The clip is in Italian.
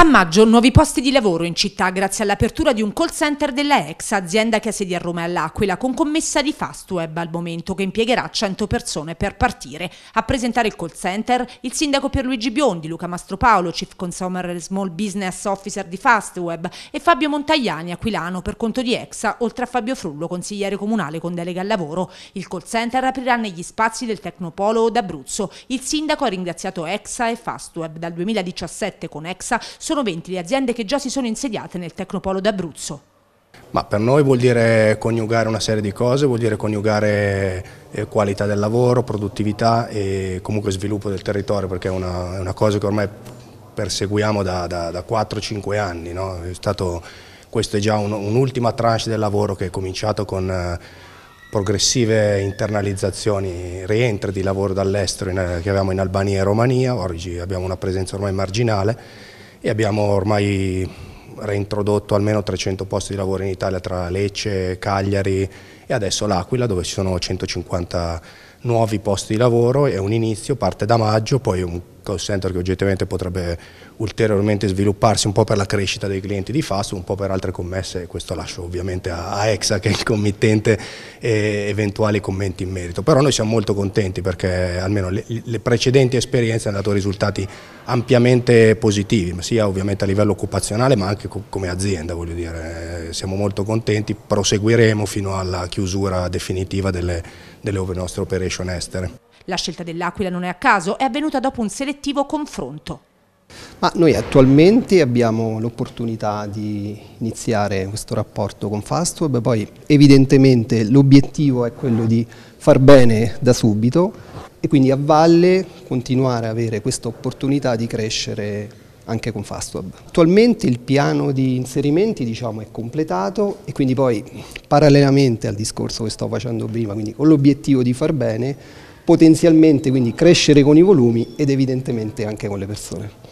A maggio nuovi posti di lavoro in città grazie all'apertura di un call center della ex azienda che ha sedi a Roma e all'Aquila con commessa di Fastweb al momento che impiegherà 100 persone per partire. A presentare il call center il sindaco Pierluigi Biondi, Luca Mastropaolo, Chief Consumer and Small Business Officer di Fastweb e Fabio Montagliani, aquilano per conto di Exa, oltre a Fabio Frullo, consigliere comunale con delega al lavoro. Il call center aprirà negli spazi del Tecnopolo d'Abruzzo. Il sindaco ha ringraziato Exa e Fastweb dal 2017 con Exa sono 20 le aziende che già si sono insediate nel Tecnopolo d'Abruzzo. Ma per noi vuol dire coniugare una serie di cose, vuol dire coniugare eh, qualità del lavoro, produttività e comunque sviluppo del territorio perché è una, è una cosa che ormai perseguiamo da, da, da 4-5 anni. No? È stato, questo è già un'ultima un tranche del lavoro che è cominciato con eh, progressive internalizzazioni, rientri di lavoro dall'estero che avevamo in Albania e Romania, oggi abbiamo una presenza ormai marginale e abbiamo ormai reintrodotto almeno 300 posti di lavoro in Italia tra Lecce, Cagliari e adesso l'Aquila dove ci sono 150 nuovi posti di lavoro, è un inizio, parte da maggio, poi un call center che oggettivamente potrebbe ulteriormente svilupparsi un po' per la crescita dei clienti di FAS, un po' per altre commesse, e questo lascio ovviamente a, a EXA che è il committente e eventuali commenti in merito, però noi siamo molto contenti perché almeno le, le precedenti esperienze hanno dato risultati ampiamente positivi, sia ovviamente a livello occupazionale ma anche co come azienda voglio dire, siamo molto contenti, proseguiremo fino alla chiusura definitiva delle, delle nostre operation estere. La scelta dell'Aquila non è a caso, è avvenuta dopo un selettivo confronto. Ma noi attualmente abbiamo l'opportunità di iniziare questo rapporto con Fastweb, poi evidentemente l'obiettivo è quello di far bene da subito e quindi a valle continuare ad avere questa opportunità di crescere anche con FastWeb. Attualmente il piano di inserimenti diciamo, è completato e quindi poi parallelamente al discorso che sto facendo prima, quindi con l'obiettivo di far bene, potenzialmente quindi crescere con i volumi ed evidentemente anche con le persone.